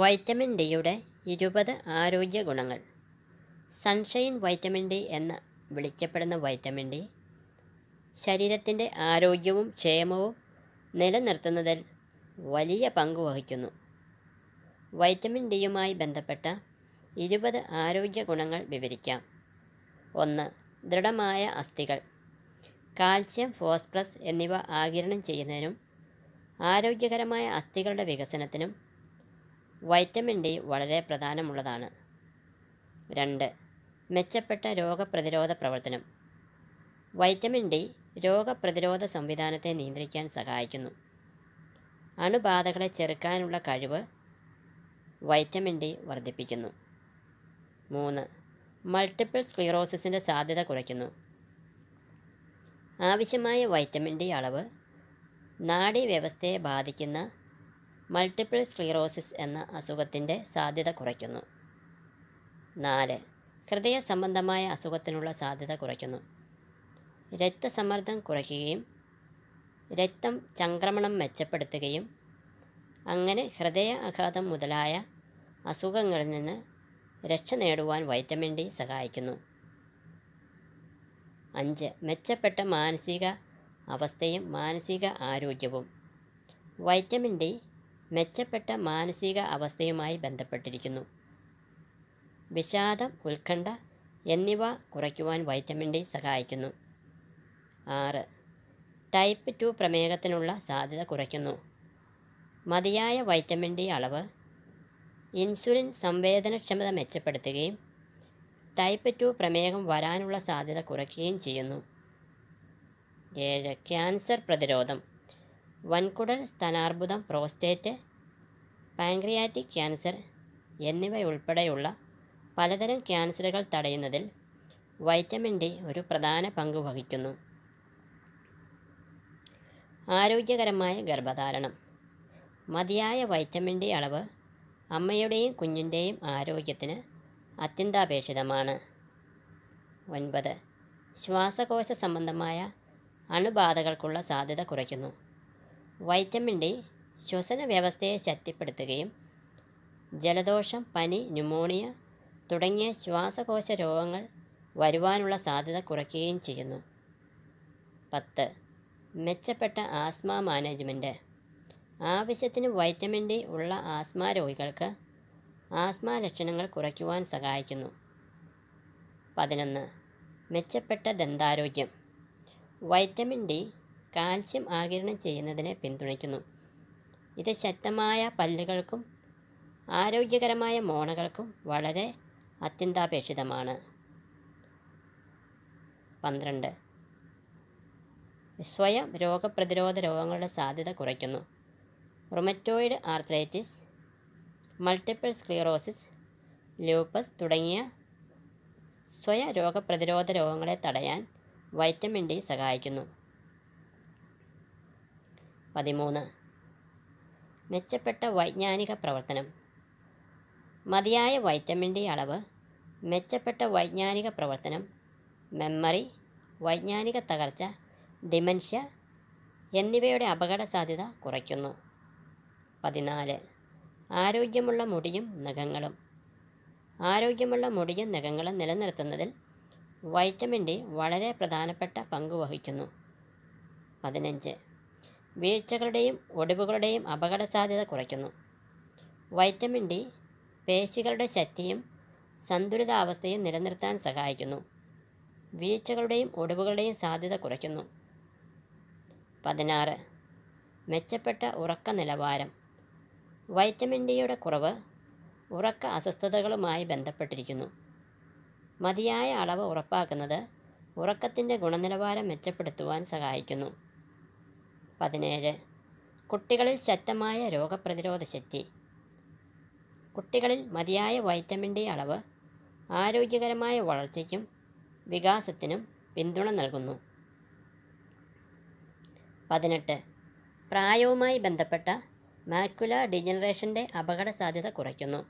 vitamin ഡിയുടെ ഇരുപത് ആരോഗ്യ ഗുണങ്ങൾ സൺഷൈൻ വൈറ്റമിൻ ഡി എന്ന് വിളിക്കപ്പെടുന്ന വൈറ്റമിൻ ഡി ശരീരത്തിൻ്റെ ആരോഗ്യവും ക്ഷേമവും നിലനിർത്തുന്നതിൽ വലിയ പങ്ക് വഹിക്കുന്നു വൈറ്റമിൻ ഡിയുമായി ബന്ധപ്പെട്ട ഇരുപത് ആരോഗ്യ ഗുണങ്ങൾ വിവരിക്കാം ഒന്ന് ദൃഢമായ അസ്ഥികൾ കാൽസ്യം ഫോസ്ഫറസ് എന്നിവ ആകിരണം ചെയ്യുന്നതിനും ആരോഗ്യകരമായ അസ്ഥികളുടെ വികസനത്തിനും വൈറ്റമിൻ ഡി വളരെ പ്രധാനമുള്ളതാണ് രണ്ട് മെച്ചപ്പെട്ട രോഗപ്രതിരോധ പ്രവർത്തനം വൈറ്റമിൻ ഡി രോഗപ്രതിരോധ സംവിധാനത്തെ നിയന്ത്രിക്കാൻ സഹായിക്കുന്നു അണുബാധകളെ ചെറുക്കാനുള്ള കഴിവ് വൈറ്റമിൻ ഡി വർദ്ധിപ്പിക്കുന്നു മൂന്ന് മൾട്ടിപ്പിൾ സ്ക്ലിറോസിൻ്റെ സാധ്യത കുറയ്ക്കുന്നു ആവശ്യമായ വൈറ്റമിൻ ഡി അളവ് നാഡീവ്യവസ്ഥയെ ബാധിക്കുന്ന മൾട്ടിപ്പിൾ സ്ക്ലീറോസിസ് എന്ന അസുഖത്തിൻ്റെ സാധ്യത കുറയ്ക്കുന്നു നാല് ഹൃദയ സംബന്ധമായ അസുഖത്തിനുള്ള സാധ്യത കുറയ്ക്കുന്നു രക്തസമ്മർദ്ദം കുറയ്ക്കുകയും രക്തം ചംക്രമണം മെച്ചപ്പെടുത്തുകയും അങ്ങനെ ഹൃദയ ആഘാതം മുതലായ അസുഖങ്ങളിൽ നിന്ന് രക്ഷ നേടുവാൻ വൈറ്റമിൻ ഡി സഹായിക്കുന്നു അഞ്ച് മെച്ചപ്പെട്ട മാനസിക അവസ്ഥയും മാനസിക ആരോഗ്യവും വൈറ്റമിൻ ഡി മെച്ചപ്പെട്ട മാനസിക അവസ്ഥയുമായി ബന്ധപ്പെട്ടിരിക്കുന്നു വിഷാദം ഉത്കണ്ഠ എന്നിവ കുറയ്ക്കുവാൻ വൈറ്റമിൻ ഡി സഹായിക്കുന്നു ആറ് ടൈപ്പ് ടു പ്രമേഹത്തിനുള്ള സാധ്യത കുറയ്ക്കുന്നു മതിയായ വൈറ്റമിൻ ഡി അളവ് ഇൻസുലിൻ സംവേദനക്ഷമത മെച്ചപ്പെടുത്തുകയും ടൈപ്പ് ടു പ്രമേഹം വരാനുള്ള സാധ്യത കുറയ്ക്കുകയും ചെയ്യുന്നു ഏഴ് ക്യാൻസർ പ്രതിരോധം വൻകുടൽ സ്തനാർബുദം പ്രോസ്റ്റേറ്റ് പാൻക്രിയാറ്റിക് ക്യാൻസർ എന്നിവയുൾപ്പെടെയുള്ള പലതരം ക്യാൻസറുകൾ തടയുന്നതിൽ വൈറ്റമിൻ ഡി ഒരു പ്രധാന പങ്ക് വഹിക്കുന്നു ആരോഗ്യകരമായ ഗർഭധാരണം മതിയായ വൈറ്റമിൻ ഡി അളവ് അമ്മയുടെയും കുഞ്ഞിൻ്റെയും ആരോഗ്യത്തിന് അത്യന്താപേക്ഷിതമാണ് ഒൻപത് ശ്വാസകോശ സംബന്ധമായ അണുബാധകൾക്കുള്ള സാധ്യത കുറയ്ക്കുന്നു വൈറ്റമിൻ ഡി ശ്വസന വ്യവസ്ഥയെ ശക്തിപ്പെടുത്തുകയും ജലദോഷം പനി ന്യൂമോണിയ തുടങ്ങിയ ശ്വാസകോശ രോഗങ്ങൾ വരുവാനുള്ള സാധ്യത കുറയ്ക്കുകയും ചെയ്യുന്നു പത്ത് മെച്ചപ്പെട്ട ആസ്മ മാനേജ്മെൻറ്റ് ആവശ്യത്തിന് വൈറ്റമിൻ ഡി ഉള്ള ആസ്മ രോഗികൾക്ക് ആസ്മ ലക്ഷണങ്ങൾ കുറയ്ക്കുവാൻ സഹായിക്കുന്നു പതിനൊന്ന് മെച്ചപ്പെട്ട ദന്താരോഗ്യം വൈറ്റമിൻ ഡി കാൽസ്യം ആകിരണം ചെയ്യുന്നതിനെ പിന്തുണയ്ക്കുന്നു ഇത് ശക്തമായ പല്ലുകൾക്കും ആരോഗ്യകരമായ മോണകൾക്കും വളരെ അത്യന്താപേക്ഷിതമാണ് പന്ത്രണ്ട് സ്വയം രോഗപ്രതിരോധ രോഗങ്ങളുടെ സാധ്യത കുറയ്ക്കുന്നു rheumatoid arthritis multiple sclerosis lupus തുടങ്ങിയ സ്വയ രോഗപ്രതിരോധ രോഗങ്ങളെ തടയാൻ വൈറ്റമിൻ ഡി സഹായിക്കുന്നു പതിമൂന്ന് മെച്ചപ്പെട്ട വൈജ്ഞാനിക പ്രവർത്തനം മതിയായ വൈറ്റമിൻ്റെ അളവ് മെച്ചപ്പെട്ട വൈജ്ഞാനിക പ്രവർത്തനം മെമ്മറി വൈജ്ഞാനിക തകർച്ച ഡിമെൻഷ്യ എന്നിവയുടെ അപകട സാധ്യത കുറയ്ക്കുന്നു പതിനാല് ആരോഗ്യമുള്ള മുടിയും നഖങ്ങളും ആരോഗ്യമുള്ള മുടിയും നഖങ്ങളും നിലനിർത്തുന്നതിൽ വൈറ്റമിൻ ഡി വളരെ പ്രധാനപ്പെട്ട പങ്ക് വഹിക്കുന്നു പതിനഞ്ച് വീഴ്ചകളുടെയും ഒടിവുകളുടെയും അപകട സാധ്യത കുറയ്ക്കുന്നു വൈറ്റമിൻ ഡി പേശികളുടെ ശക്തിയും സന്തുലിതാവസ്ഥയും നിലനിർത്താൻ സഹായിക്കുന്നു വീഴ്ചകളുടെയും ഒടിവുകളുടെയും സാധ്യത കുറയ്ക്കുന്നു പതിനാറ് മെച്ചപ്പെട്ട ഉറക്ക നിലവാരം വൈറ്റമിൻ ഡിയുടെ കുറവ് ഉറക്ക അസ്വസ്ഥതകളുമായി ബന്ധപ്പെട്ടിരിക്കുന്നു മതിയായ അളവ് ഉറപ്പാക്കുന്നത് ഉറക്കത്തിൻ്റെ ഗുണനിലവാരം മെച്ചപ്പെടുത്തുവാൻ സഹായിക്കുന്നു പതിനേഴ് കുട്ടികളിൽ ശക്തമായ രോഗപ്രതിരോധ ശക്തി കുട്ടികളിൽ മതിയായ വൈറ്റമിൻ ഡി അളവ് ആരോഗ്യകരമായ വളർച്ചയ്ക്കും വികാസത്തിനും പിന്തുണ നൽകുന്നു പതിനെട്ട് പ്രായവുമായി ബന്ധപ്പെട്ട മാക്കുല ഡിജനറേഷൻ്റെ അപകട സാധ്യത കുറയ്ക്കുന്നു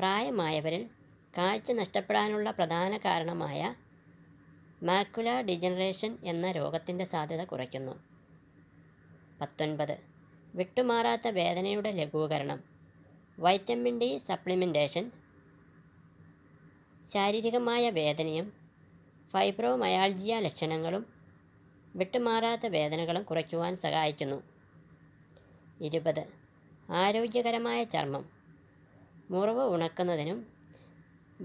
പ്രായമായവരിൽ കാഴ്ച നഷ്ടപ്പെടാനുള്ള പ്രധാന കാരണമായ മാക്കുല ഡിജനറേഷൻ എന്ന രോഗത്തിൻ്റെ സാധ്യത കുറയ്ക്കുന്നു പത്തൊൻപത് വിട്ടുമാറാത്ത വേദനയുടെ ലഘൂകരണം വൈറ്റമിൻ ഡി സപ്ലിമെൻറ്റേഷൻ ശാരീരികമായ വേദനയും ഫൈബ്രോമയാൾജിയ ലക്ഷണങ്ങളും വിട്ടുമാറാത്ത വേദനകളും കുറയ്ക്കുവാൻ സഹായിക്കുന്നു ഇരുപത് ആരോഗ്യകരമായ ചർമ്മം മുറിവ് ഉണക്കുന്നതിനും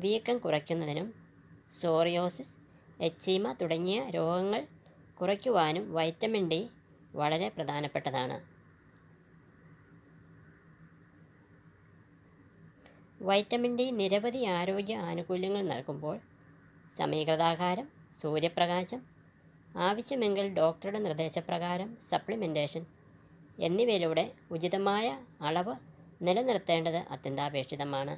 വീക്കം കുറയ്ക്കുന്നതിനും സോറിയോസിസ് എക്സീമ തുടങ്ങിയ രോഗങ്ങൾ കുറയ്ക്കുവാനും വൈറ്റമിൻ ഡി വളരെ പ്രധാനപ്പെട്ടതാണ് വൈറ്റമിൻ ഡി നിരവധി ആരോഗ്യ ആനുകൂല്യങ്ങൾ നൽകുമ്പോൾ സമീകൃതാഹാരം സൂര്യപ്രകാശം ആവശ്യമെങ്കിൽ ഡോക്ടറുടെ നിർദ്ദേശപ്രകാരം സപ്ലിമെൻറ്റേഷൻ എന്നിവയിലൂടെ ഉചിതമായ അളവ് നിലനിർത്തേണ്ടത് അത്യന്താപേക്ഷിതമാണ്